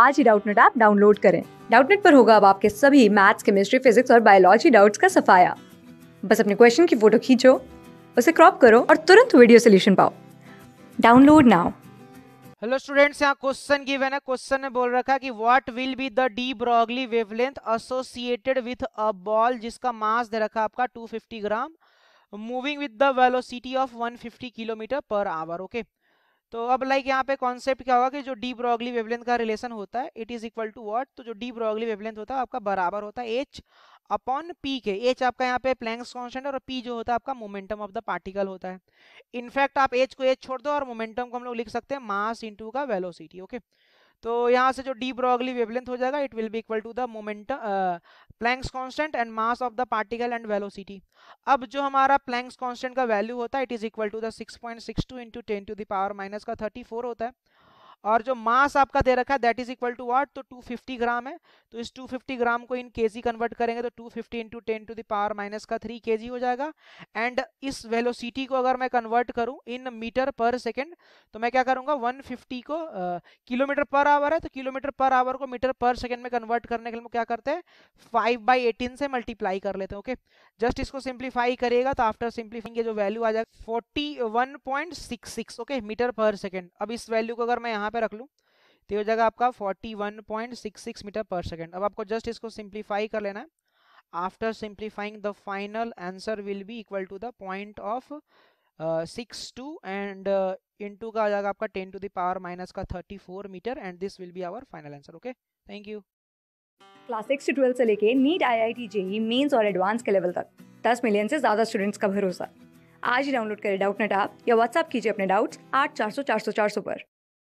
आज ही Doubtnut app download करें डाउटनेट पर होगा अब आपके सभी मैथ्स केमिस्ट्री फिजिक्स और बायोलॉजी डाउट्स का सफाया बस अपने क्वेश्चन की फोटो खींचो उसे क्रॉप करो और तुरंत वीडियो सोल्यूशन पाओ डाउनलोड नाउ हेलो स्टूडेंट्स यहाँ क्वेश्चन गिवन है क्वेश्चन ने बोल रखा है कि what will be the de Broglie wavelength associated with a ball जिसका मास दे रखा आपका 250 gram moving with the velocity of 150 kilometre per hour okay okay? तो अब लाइक यहाँ पे कॉन्सेप्ट क्या होगा कि जो डी ब्रॉगली वेवलेंथ का रिलेशन होता है it is equal to what तो जो डी ब्रॉगली वेवलेंथ होता है आपका बराबर होता है एच अपॉन पी के एच आपका यहाँ पे प्लैंक्स कॉन्सेंट और पी जो होता है आपका मोमेंटम ऑफ द पार्टिकल होता है इनफैक्ट आप एच को एच छोड़ दो और मोमेंटम को हम लोग लिख सकते हैं मास इंटू का वेलोसिटी ओके okay? तो यहाँ से जो डी ब्रॉगली वेवलेंथ हो जाएगा it will be equal to the moment Planck's constant and mass of the particle and velocity अब जो हमारा प्लैंक्स कांस्टेंट का वैल्यू होता है it is equal to the 6.62 point six two into ten to the power minus का 34 होता है और जो मास आपका दे रखा है that is equal to what तो 250 ग्राम है तो इस 250 ग्राम को इन केजी कन्वर्ट करेंगे तो 250 fifty into ten to the power minus का 3 केजी हो जाएगा एंड इस वेलोसिटी को अगर मैं कन्वर्ट करूं इन मीटर पर सेकेंड तो मैं क्या करूंगा 150 को किलोमीटर पर आवर है तो किलोमीटर पर आवर को मीटर पर सेकेंड में कन्वर्ट करने के लिए क्या करते हैं फाइव बाई एटीन से मल्टीप्लाई कर लेते हैं ओके जस्ट इसको सिंप्लीफाई करिएगा तो आफ्टर सिंप्लीफाइंग जो वैल्यू आ जाएगा forty okay metre per second अब इस वैल्यू को अगर मैं यहाँ यहाँ पे रख लूँ तो ये हो जाएगा आपका 41.66 मीटर पर सेकेंड अब आपको जस्ट इसको सिंप्लीफाई कर लेना है after simplifying the final answer will be equal to the point of six two and into का आ जाएगा आपका टेन टू दावर माइनस का thirty four metre and this will be our final answer okay thank you class six to twelfth से लेके NEET I I T JEE mains और advance के level तक दस मिलियन से ज़्यादा स्टूडेंट्स का भरोसा आज ही डाउनलोड करें डाउट नेट या व्हाट्सअप कीजिए अपने डाउट्स आठ चार सौ चार सौ चार सौ पर